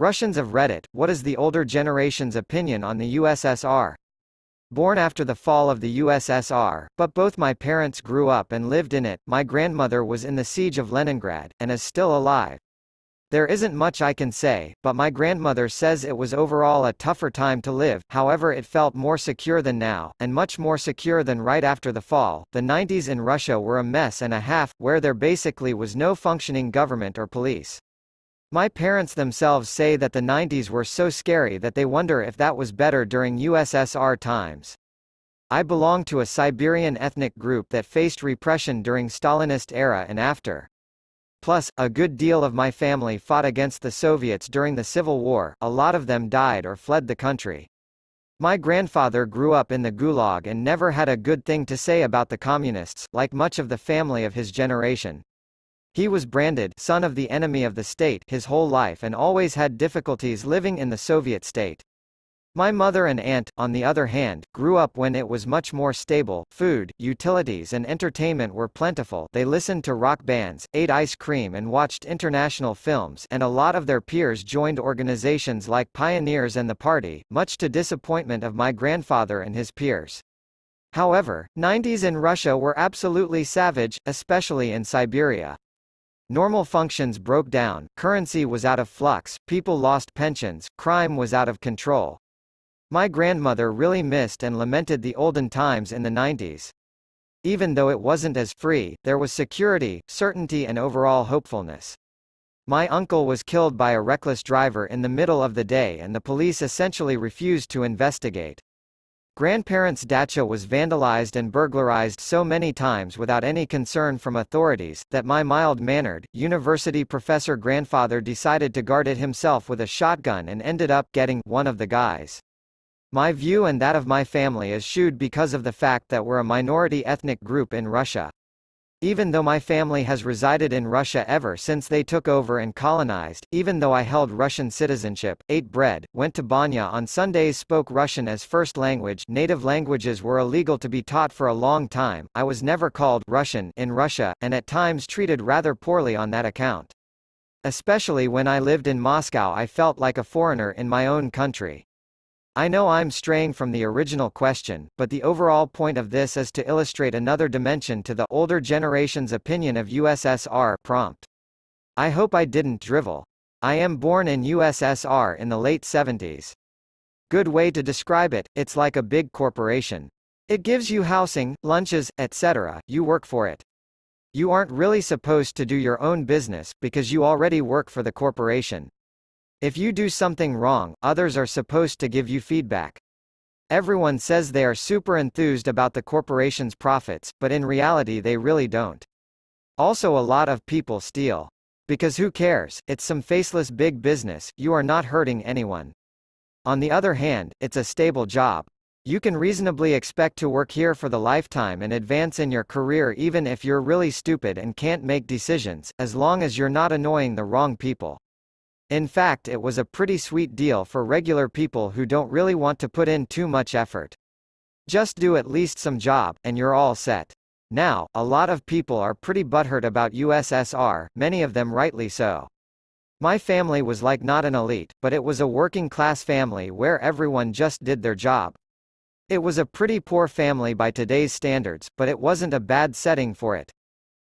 Russians of Reddit, what is the older generation's opinion on the USSR? Born after the fall of the USSR, but both my parents grew up and lived in it, my grandmother was in the siege of Leningrad, and is still alive. There isn't much I can say, but my grandmother says it was overall a tougher time to live, however it felt more secure than now, and much more secure than right after the fall. The 90s in Russia were a mess and a half, where there basically was no functioning government or police. My parents themselves say that the 90s were so scary that they wonder if that was better during USSR times. I belong to a Siberian ethnic group that faced repression during Stalinist era and after. Plus, a good deal of my family fought against the Soviets during the Civil War, a lot of them died or fled the country. My grandfather grew up in the Gulag and never had a good thing to say about the communists, like much of the family of his generation. He was branded son of the enemy of the state his whole life and always had difficulties living in the Soviet state. My mother and aunt, on the other hand, grew up when it was much more stable, food, utilities and entertainment were plentiful they listened to rock bands, ate ice cream and watched international films and a lot of their peers joined organizations like Pioneers and the Party, much to disappointment of my grandfather and his peers. However, 90s in Russia were absolutely savage, especially in Siberia. Normal functions broke down, currency was out of flux, people lost pensions, crime was out of control. My grandmother really missed and lamented the olden times in the 90s. Even though it wasn't as free, there was security, certainty and overall hopefulness. My uncle was killed by a reckless driver in the middle of the day and the police essentially refused to investigate. Grandparents' dacha was vandalized and burglarized so many times without any concern from authorities, that my mild-mannered, university professor grandfather decided to guard it himself with a shotgun and ended up getting one of the guys. My view and that of my family is shewed because of the fact that we're a minority ethnic group in Russia. Even though my family has resided in Russia ever since they took over and colonized, even though I held Russian citizenship, ate bread, went to Banya on Sundays spoke Russian as first language native languages were illegal to be taught for a long time, I was never called Russian in Russia, and at times treated rather poorly on that account. Especially when I lived in Moscow I felt like a foreigner in my own country. I know I'm straying from the original question, but the overall point of this is to illustrate another dimension to the older generation's opinion of USSR prompt. I hope I didn't drivel. I am born in USSR in the late 70s. Good way to describe it, it's like a big corporation. It gives you housing, lunches, etc., you work for it. You aren't really supposed to do your own business, because you already work for the corporation. If you do something wrong, others are supposed to give you feedback. Everyone says they are super enthused about the corporation's profits, but in reality they really don't. Also a lot of people steal. Because who cares, it's some faceless big business, you are not hurting anyone. On the other hand, it's a stable job. You can reasonably expect to work here for the lifetime and advance in your career even if you're really stupid and can't make decisions, as long as you're not annoying the wrong people. In fact it was a pretty sweet deal for regular people who don't really want to put in too much effort. Just do at least some job, and you're all set. Now, a lot of people are pretty butthurt about USSR, many of them rightly so. My family was like not an elite, but it was a working class family where everyone just did their job. It was a pretty poor family by today's standards, but it wasn't a bad setting for it.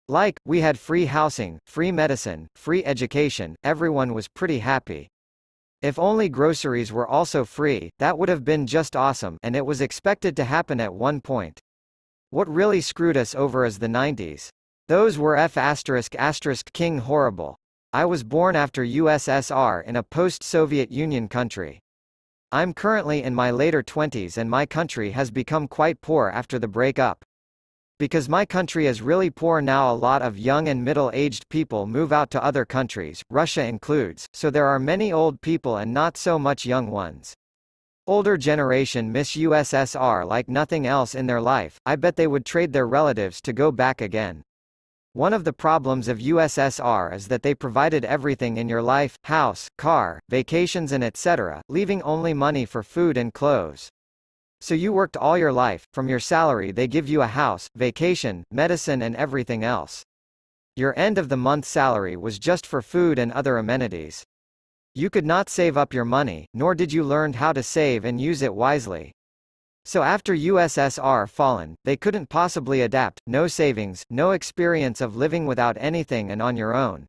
Like, we had free housing, free medicine, free education, everyone was pretty happy. If only groceries were also free, that would have been just awesome and it was expected to happen at one point. What really screwed us over is the 90s. Those were F asterisk asterisk king horrible. I was born after USSR in a post-Soviet Union country. I'm currently in my later 20s and my country has become quite poor after the breakup. Because my country is really poor now a lot of young and middle-aged people move out to other countries, Russia includes, so there are many old people and not so much young ones. Older generation miss USSR like nothing else in their life, I bet they would trade their relatives to go back again. One of the problems of USSR is that they provided everything in your life, house, car, vacations and etc., leaving only money for food and clothes. So you worked all your life, from your salary they give you a house, vacation, medicine and everything else. Your end of the month salary was just for food and other amenities. You could not save up your money, nor did you learn how to save and use it wisely. So after USSR fallen, they couldn't possibly adapt, no savings, no experience of living without anything and on your own.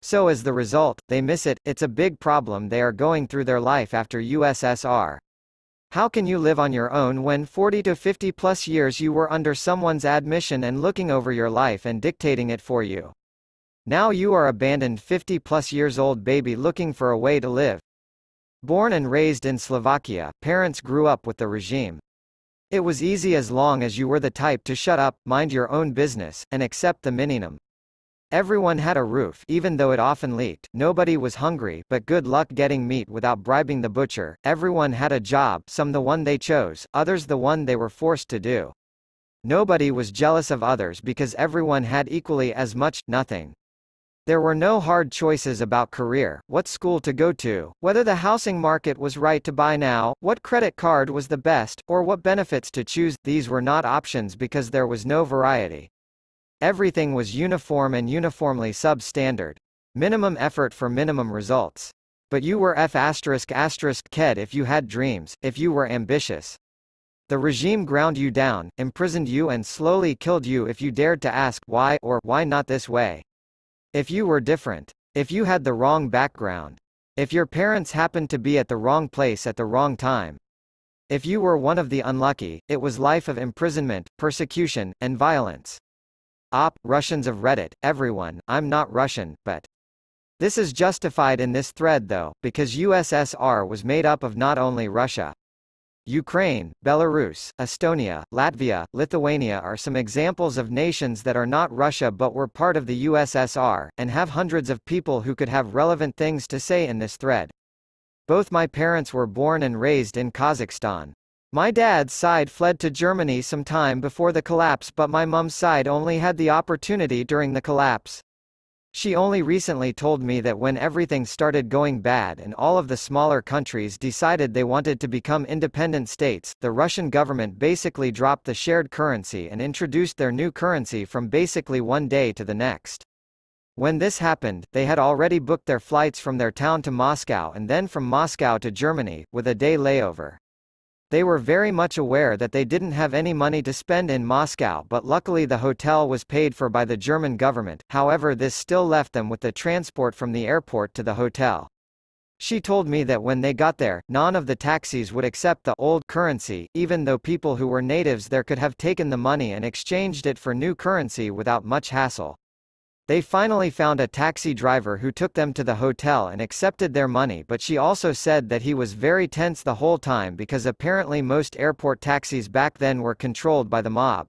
So as the result, they miss it, it's a big problem they are going through their life after USSR. How can you live on your own when 40 to 50 plus years you were under someone's admission and looking over your life and dictating it for you? Now you are abandoned 50 plus years old baby looking for a way to live. Born and raised in Slovakia, parents grew up with the regime. It was easy as long as you were the type to shut up, mind your own business, and accept the minimum. Everyone had a roof even though it often leaked, nobody was hungry but good luck getting meat without bribing the butcher, everyone had a job some the one they chose, others the one they were forced to do. Nobody was jealous of others because everyone had equally as much, nothing. There were no hard choices about career, what school to go to, whether the housing market was right to buy now, what credit card was the best, or what benefits to choose. These were not options because there was no variety. Everything was uniform and uniformly substandard. Minimum effort for minimum results. But you were F asterisk asterisk KED if you had dreams, if you were ambitious. The regime ground you down, imprisoned you and slowly killed you if you dared to ask why or why not this way. If you were different. If you had the wrong background. If your parents happened to be at the wrong place at the wrong time. If you were one of the unlucky, it was life of imprisonment, persecution, and violence. Op, Russians of Reddit, everyone, I'm not Russian, but. This is justified in this thread though, because USSR was made up of not only Russia. Ukraine, Belarus, Estonia, Latvia, Lithuania are some examples of nations that are not Russia but were part of the USSR, and have hundreds of people who could have relevant things to say in this thread. Both my parents were born and raised in Kazakhstan. My dad's side fled to Germany some time before the collapse but my mum's side only had the opportunity during the collapse. She only recently told me that when everything started going bad and all of the smaller countries decided they wanted to become independent states, the Russian government basically dropped the shared currency and introduced their new currency from basically one day to the next. When this happened, they had already booked their flights from their town to Moscow and then from Moscow to Germany, with a day layover. They were very much aware that they didn't have any money to spend in Moscow but luckily the hotel was paid for by the German government, however this still left them with the transport from the airport to the hotel. She told me that when they got there, none of the taxis would accept the old currency, even though people who were natives there could have taken the money and exchanged it for new currency without much hassle. They finally found a taxi driver who took them to the hotel and accepted their money but she also said that he was very tense the whole time because apparently most airport taxis back then were controlled by the mob.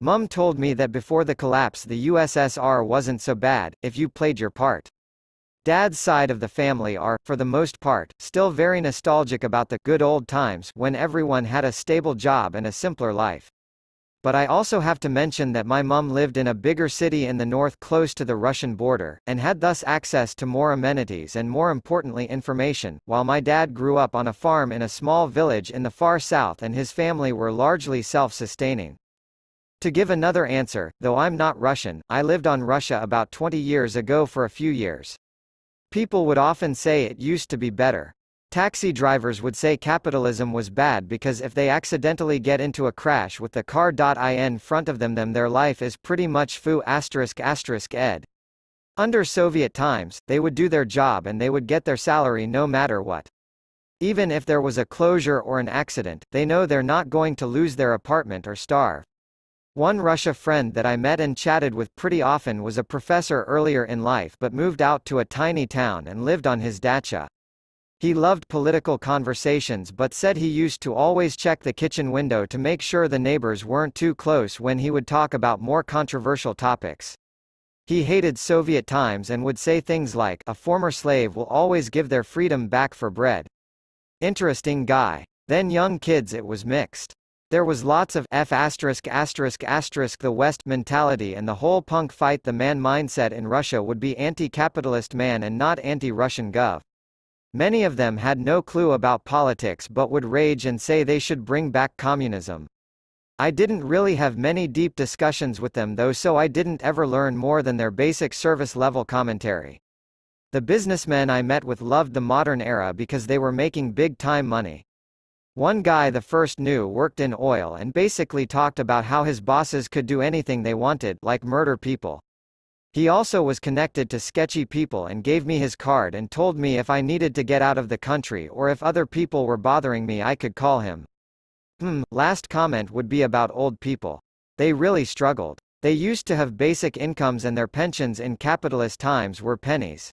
Mum told me that before the collapse the USSR wasn't so bad, if you played your part. Dad's side of the family are, for the most part, still very nostalgic about the good old times when everyone had a stable job and a simpler life. But I also have to mention that my mum lived in a bigger city in the north close to the Russian border, and had thus access to more amenities and more importantly information, while my dad grew up on a farm in a small village in the far south and his family were largely self-sustaining. To give another answer, though I'm not Russian, I lived on Russia about 20 years ago for a few years. People would often say it used to be better. Taxi drivers would say capitalism was bad because if they accidentally get into a crash with the car.in front of them then their life is pretty much foo asterisk asterisk ed. Under Soviet times, they would do their job and they would get their salary no matter what. Even if there was a closure or an accident, they know they're not going to lose their apartment or starve. One Russia friend that I met and chatted with pretty often was a professor earlier in life but moved out to a tiny town and lived on his dacha. He loved political conversations but said he used to always check the kitchen window to make sure the neighbors weren't too close when he would talk about more controversial topics. He hated Soviet times and would say things like, a former slave will always give their freedom back for bread. Interesting guy. Then young kids it was mixed. There was lots of F asterisk asterisk asterisk the West mentality and the whole punk fight the man mindset in Russia would be anti-capitalist man and not anti-Russian gov. Many of them had no clue about politics but would rage and say they should bring back communism. I didn't really have many deep discussions with them though so I didn't ever learn more than their basic service level commentary. The businessmen I met with loved the modern era because they were making big time money. One guy the first knew worked in oil and basically talked about how his bosses could do anything they wanted like murder people. He also was connected to sketchy people and gave me his card and told me if I needed to get out of the country or if other people were bothering me I could call him. Hmm, last comment would be about old people. They really struggled. They used to have basic incomes and their pensions in capitalist times were pennies.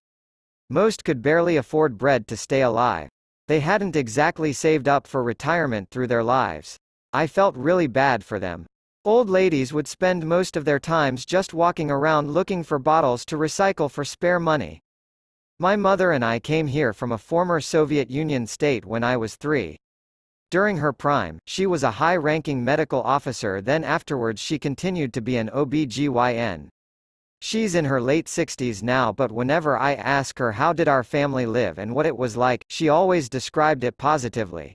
Most could barely afford bread to stay alive. They hadn't exactly saved up for retirement through their lives. I felt really bad for them. Old ladies would spend most of their times just walking around looking for bottles to recycle for spare money. My mother and I came here from a former Soviet Union state when I was three. During her prime, she was a high-ranking medical officer then afterwards she continued to be an OBGYN. She's in her late 60s now but whenever I ask her how did our family live and what it was like, she always described it positively.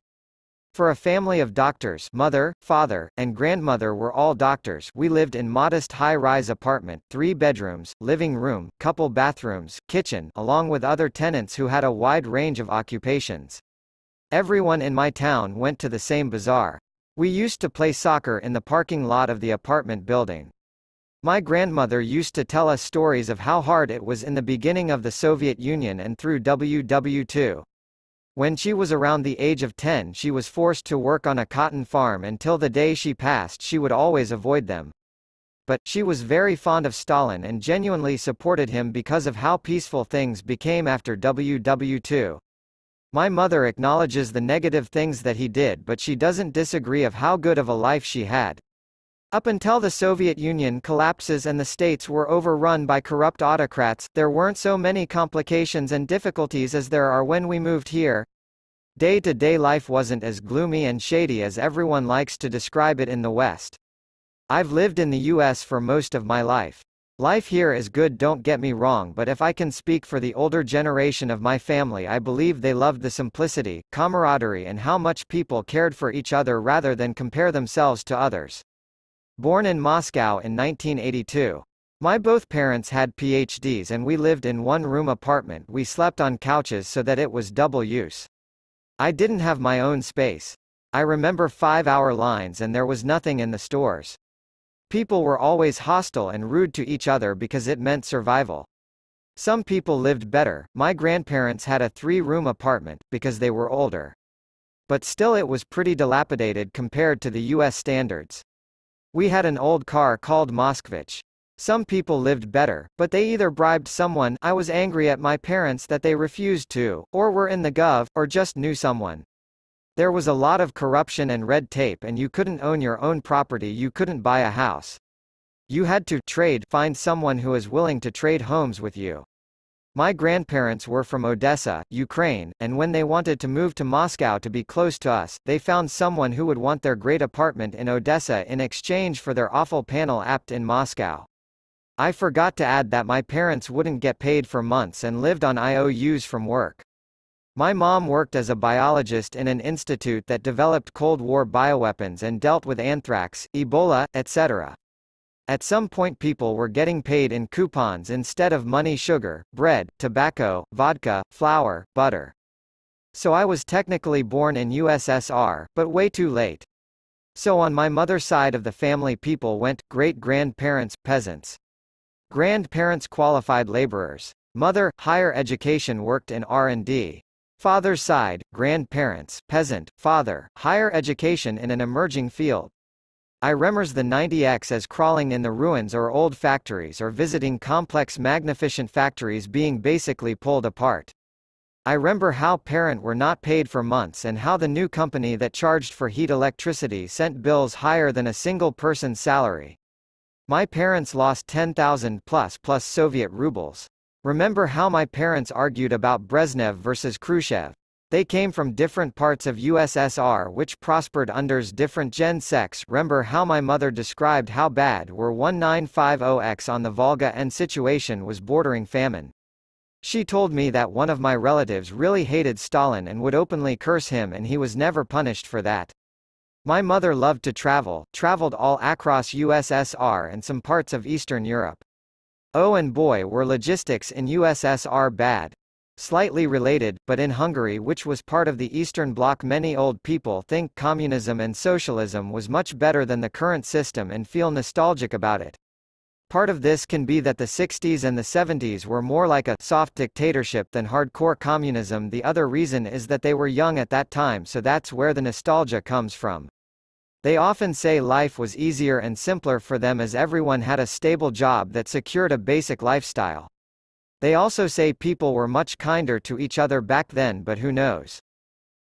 For a family of doctors mother, father, and grandmother were all doctors we lived in modest high-rise apartment, three bedrooms, living room, couple bathrooms, kitchen along with other tenants who had a wide range of occupations. Everyone in my town went to the same bazaar. We used to play soccer in the parking lot of the apartment building. My grandmother used to tell us stories of how hard it was in the beginning of the Soviet Union and through WW2. When she was around the age of 10 she was forced to work on a cotton farm until the day she passed she would always avoid them. But, she was very fond of Stalin and genuinely supported him because of how peaceful things became after WW2. My mother acknowledges the negative things that he did but she doesn't disagree of how good of a life she had. Up until the Soviet Union collapses and the states were overrun by corrupt autocrats, there weren't so many complications and difficulties as there are when we moved here. Day-to-day -day life wasn't as gloomy and shady as everyone likes to describe it in the West. I've lived in the US for most of my life. Life here is good don't get me wrong but if I can speak for the older generation of my family I believe they loved the simplicity, camaraderie and how much people cared for each other rather than compare themselves to others. Born in Moscow in 1982. My both parents had PhDs and we lived in one room apartment. We slept on couches so that it was double use. I didn't have my own space. I remember five hour lines and there was nothing in the stores. People were always hostile and rude to each other because it meant survival. Some people lived better. My grandparents had a three room apartment because they were older. But still, it was pretty dilapidated compared to the US standards. We had an old car called Moskvich. Some people lived better, but they either bribed someone I was angry at my parents that they refused to, or were in the gov, or just knew someone. There was a lot of corruption and red tape and you couldn't own your own property you couldn't buy a house. You had to trade find someone who is willing to trade homes with you. My grandparents were from Odessa, Ukraine, and when they wanted to move to Moscow to be close to us, they found someone who would want their great apartment in Odessa in exchange for their awful panel apt in Moscow. I forgot to add that my parents wouldn't get paid for months and lived on IOUs from work. My mom worked as a biologist in an institute that developed Cold War bioweapons and dealt with anthrax, Ebola, etc. At some point people were getting paid in coupons instead of money sugar, bread, tobacco, vodka, flour, butter. So I was technically born in USSR, but way too late. So on my mother's side of the family people went, great-grandparents, peasants. Grandparents qualified laborers. Mother, higher education worked in R&D. Father's side, grandparents, peasant, father, higher education in an emerging field. I remembers the 90X as crawling in the ruins or old factories or visiting complex magnificent factories being basically pulled apart. I remember how parent were not paid for months and how the new company that charged for heat electricity sent bills higher than a single person's salary. My parents lost 10,000 plus plus Soviet rubles. Remember how my parents argued about Brezhnev versus Khrushchev. They came from different parts of USSR which prospered under's different gen sex remember how my mother described how bad were 1950x on the Volga and situation was bordering famine. She told me that one of my relatives really hated Stalin and would openly curse him and he was never punished for that. My mother loved to travel, traveled all across USSR and some parts of Eastern Europe. Oh and boy were logistics in USSR bad. Slightly related, but in Hungary which was part of the Eastern Bloc many old people think communism and socialism was much better than the current system and feel nostalgic about it. Part of this can be that the 60s and the 70s were more like a soft dictatorship than hardcore communism the other reason is that they were young at that time so that's where the nostalgia comes from. They often say life was easier and simpler for them as everyone had a stable job that secured a basic lifestyle. They also say people were much kinder to each other back then but who knows.